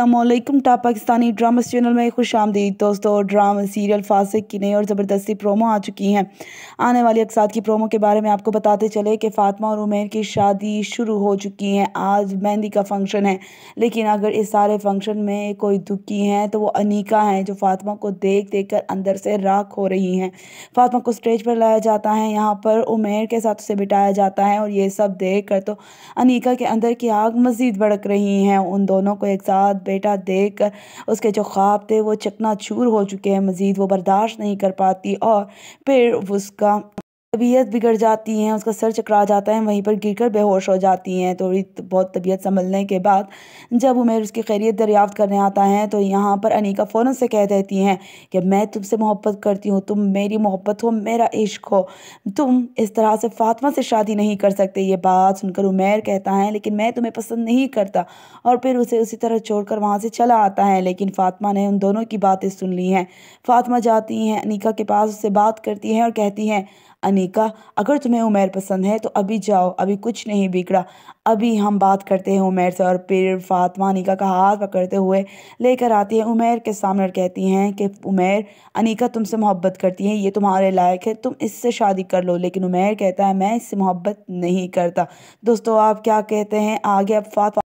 Aslam top Pakistani drama channel में खुश आमदीद दोस्तों ड्रामा सीरियल फासिक की नई और ज़बरदस्ती प्रोमो आ चुकी हैं आने वाली अकसात की प्रोमो के बारे में आपको बताते चले कि फ़ातिमा और उमेर की शादी शुरू हो चुकी है आज मेहंदी का फंक्शन है लेकिन अगर इस सारे फंक्शन में कोई दुखी हैं तो वो अनिका हैं जो फ़ातिमा को देख देख कर अंदर से राख हो रही हैं फ़ातिमा को स्टेज पर लाया जाता है यहाँ पर उमेर के साथ उसे बिठाया जाता है और ये सब देख कर तो अनिका के अंदर की आग मज़ीद भड़क रही हैं उन दोनों को एक साथ बेटा देख कर उसके जो ख्वाब थे वो चकना चूर हो चुके हैं मज़ीद वो बर्दाश्त नहीं कर पाती और फिर उसका तबीयत बिगड़ जाती हैं उसका सर चकरा जाता है वहीं पर गिरकर बेहोश हो जाती हैं थोड़ी बहुत तबीयत संभलने के बाद जब उमेर उसकी खैरियत दरियाफ्त करने आता है तो यहाँ पर अनिका फ़ौरन से कह देती हैं कि मैं तुमसे मोहब्बत करती हूँ तुम मेरी मोहब्बत हो मेरा इश्क हो तुम इस तरह से फातमा से शादी नहीं कर सकते ये बात सुनकर उमेर कहता है लेकिन मैं तुम्हें पसंद नहीं करता और फिर उसे उसी तरह छोड़ कर वहाँ से चला आता है लेकिन फ़ातिमा ने उन दोनों की बातें सुन ली हैं फ़ातिमा जाती हैं अनिका के पास उससे बात करती हैं और कहती हैं अनिका अगर तुम्हें उमेर पसंद है तो अभी जाओ अभी कुछ नहीं बिगड़ा अभी हम बात करते हैं उमेर से और फिर फातमा अनिका का हाथ पकड़ते हुए लेकर आती है उमेर के सामने और कहती हैं कि उमेर अनिका तुमसे मोहब्बत करती है ये तुम्हारे लायक है तुम इससे शादी कर लो लेकिन उमेर कहता है मैं इससे मोहब्बत नहीं करता दोस्तों आप क्या कहते हैं आगे अब फातमा